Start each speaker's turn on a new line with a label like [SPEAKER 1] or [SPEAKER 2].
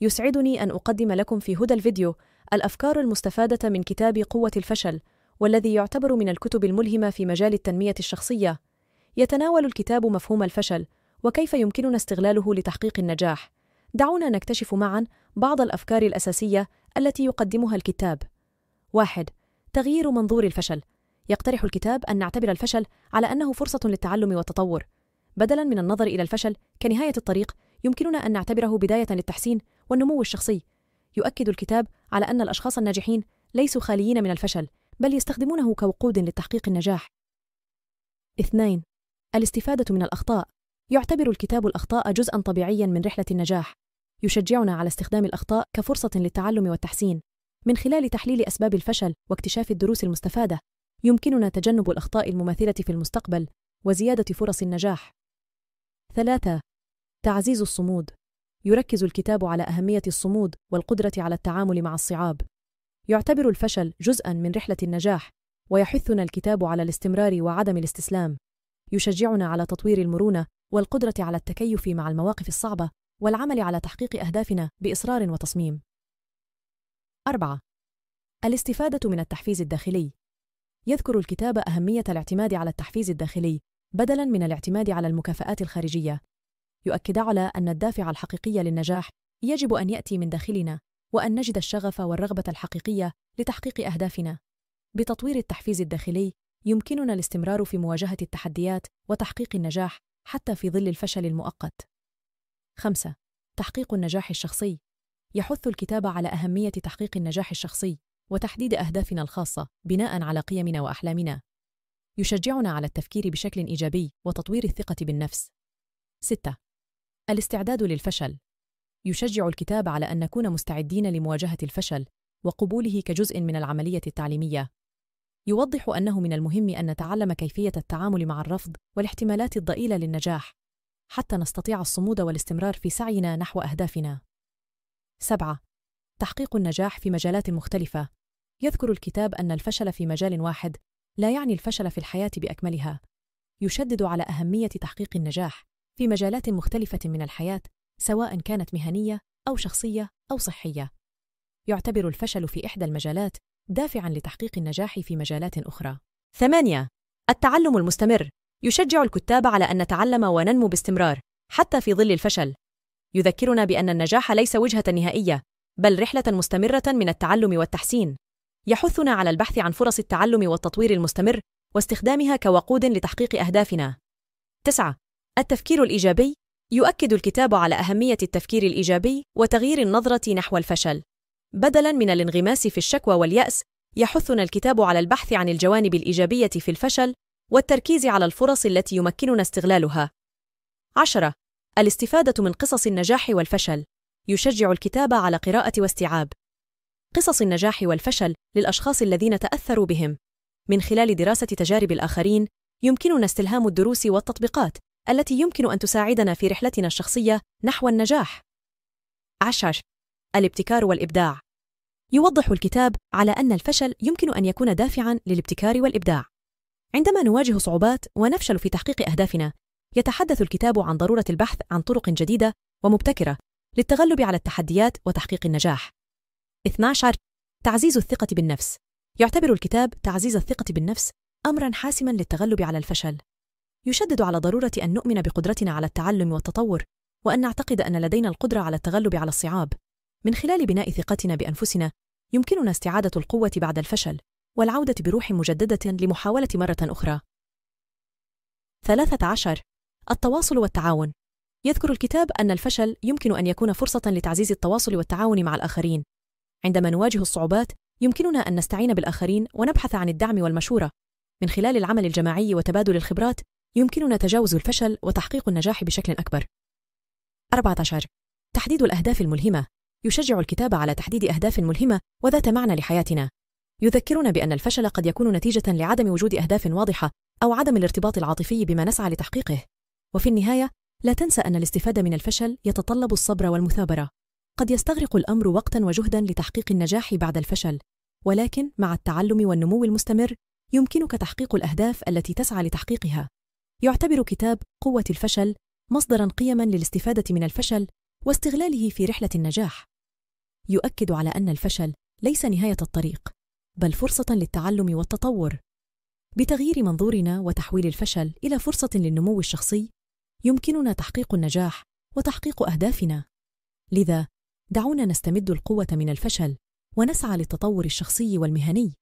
[SPEAKER 1] يسعدني أن أقدم لكم في هدى الفيديو الأفكار المستفادة من كتاب قوة الفشل والذي يعتبر من الكتب الملهمة في مجال التنمية الشخصية يتناول الكتاب مفهوم الفشل وكيف يمكننا استغلاله لتحقيق النجاح دعونا نكتشف معا بعض الأفكار الأساسية التي يقدمها الكتاب واحد تغيير منظور الفشل يقترح الكتاب أن نعتبر الفشل على أنه فرصة للتعلم والتطور بدلا من النظر إلى الفشل كنهاية الطريق يمكننا أن نعتبره بداية للتحسين والنمو الشخصي يؤكد الكتاب على أن الأشخاص الناجحين ليسوا خاليين من الفشل بل يستخدمونه كوقود لتحقيق النجاح 2 الاستفادة من الأخطاء يعتبر الكتاب الأخطاء جزءا طبيعيا من رحلة النجاح يشجعنا على استخدام الأخطاء كفرصة للتعلم والتحسين من خلال تحليل أسباب الفشل واكتشاف الدروس المستفادة يمكننا تجنب الأخطاء المماثلة في المستقبل وزيادة فرص النجاح. 3. تعزيز الصمود يركز الكتاب على أهمية الصمود والقدرة على التعامل مع الصعاب يعتبر الفشل جزءا من رحلة النجاح ويحثنا الكتاب على الاستمرار وعدم الاستسلام يشجعنا على تطوير المرونة والقدرة على التكيف مع المواقف الصعبة والعمل على تحقيق أهدافنا بإصرار وتصميم أربعة الاستفادة من التحفيز الداخلي يذكر الكتاب أهمية الاعتماد على التحفيز الداخلي بدلاً من الاعتماد على المكافآت الخارجية يؤكد على أن الدافع الحقيقي للنجاح يجب أن يأتي من داخلنا وأن نجد الشغف والرغبة الحقيقية لتحقيق أهدافنا. بتطوير التحفيز الداخلي يمكننا الاستمرار في مواجهة التحديات وتحقيق النجاح حتى في ظل الفشل المؤقت. 5. تحقيق النجاح الشخصي يحث الكتاب على أهمية تحقيق النجاح الشخصي وتحديد أهدافنا الخاصة بناء على قيمنا وأحلامنا. يشجعنا على التفكير بشكل إيجابي وتطوير الثقة بالنفس. 6. الاستعداد للفشل يشجع الكتاب على أن نكون مستعدين لمواجهة الفشل وقبوله كجزء من العملية التعليمية يوضح أنه من المهم أن نتعلم كيفية التعامل مع الرفض والاحتمالات الضئيلة للنجاح حتى نستطيع الصمود والاستمرار في سعينا نحو أهدافنا. 7. تحقيق النجاح في مجالات مختلفة يذكر الكتاب أن الفشل في مجال واحد لا يعني الفشل في الحياة بأكملها. يشدد على أهمية تحقيق النجاح في مجالات مختلفة من الحياة سواء كانت مهنية أو شخصية أو صحية. يعتبر الفشل في إحدى المجالات دافعاً لتحقيق النجاح في مجالات أخرى. 8. التعلم المستمر يشجع الكتاب على أن نتعلم وننمو باستمرار حتى في ظل الفشل. يذكرنا بأن النجاح ليس وجهة نهائية، بل رحلة مستمرة من التعلم والتحسين. يحثنا على البحث عن فرص التعلم والتطوير المستمر واستخدامها كوقود لتحقيق أهدافنا. 9. التفكير الإيجابي يؤكد الكتاب على أهمية التفكير الإيجابي وتغيير النظرة نحو الفشل. بدلاً من الانغماس في الشكوى واليأس، يحثنا الكتاب على البحث عن الجوانب الإيجابية في الفشل والتركيز على الفرص التي يمكننا استغلالها. 10. الاستفادة من قصص النجاح والفشل يشجع الكتاب على قراءة واستيعاب قصص النجاح والفشل للأشخاص الذين تأثروا بهم من خلال دراسة تجارب الآخرين يمكننا استلهام الدروس والتطبيقات التي يمكن أن تساعدنا في رحلتنا الشخصية نحو النجاح. عشر الابتكار والإبداع يوضح الكتاب على أن الفشل يمكن أن يكون دافعاً للابتكار والإبداع. عندما نواجه صعوبات ونفشل في تحقيق أهدافنا، يتحدث الكتاب عن ضرورة البحث عن طرق جديدة ومبتكرة للتغلب على التحديات وتحقيق النجاح. 12 تعزيز الثقة بالنفس يعتبر الكتاب تعزيز الثقة بالنفس أمرًا حاسمًا للتغلب على الفشل. يشدد على ضرورة أن نؤمن بقدرتنا على التعلم والتطور وأن نعتقد أن لدينا القدرة على التغلب على الصعاب من خلال بناء ثقتنا بأنفسنا يمكننا استعادة القوة بعد الفشل والعودة بروح مجددة لمحاولة مرة أخرى 13 التواصل والتعاون يذكر الكتاب أن الفشل يمكن أن يكون فرصة لتعزيز التواصل والتعاون مع الآخرين عندما نواجه الصعوبات يمكننا أن نستعين بالآخرين ونبحث عن الدعم والمشورة من خلال العمل الجماعي وتبادل الخبرات يمكننا تجاوز الفشل وتحقيق النجاح بشكل أكبر. 14 تحديد الأهداف الملهمة يشجع الكتاب على تحديد أهداف ملهمة وذات معنى لحياتنا. يذكرنا بأن الفشل قد يكون نتيجة لعدم وجود أهداف واضحة أو عدم الارتباط العاطفي بما نسعى لتحقيقه. وفي النهاية، لا تنسى أن الاستفادة من الفشل يتطلب الصبر والمثابرة. قد يستغرق الأمر وقتًا وجهدًا لتحقيق النجاح بعد الفشل، ولكن مع التعلم والنمو المستمر، يمكنك تحقيق الأهداف التي تسعى لتحقيقها. يعتبر كتاب قوة الفشل مصدرا قيما للاستفادة من الفشل واستغلاله في رحلة النجاح يؤكد على أن الفشل ليس نهاية الطريق بل فرصة للتعلم والتطور بتغيير منظورنا وتحويل الفشل إلى فرصة للنمو الشخصي يمكننا تحقيق النجاح وتحقيق أهدافنا لذا دعونا نستمد القوة من الفشل ونسعى للتطور الشخصي والمهني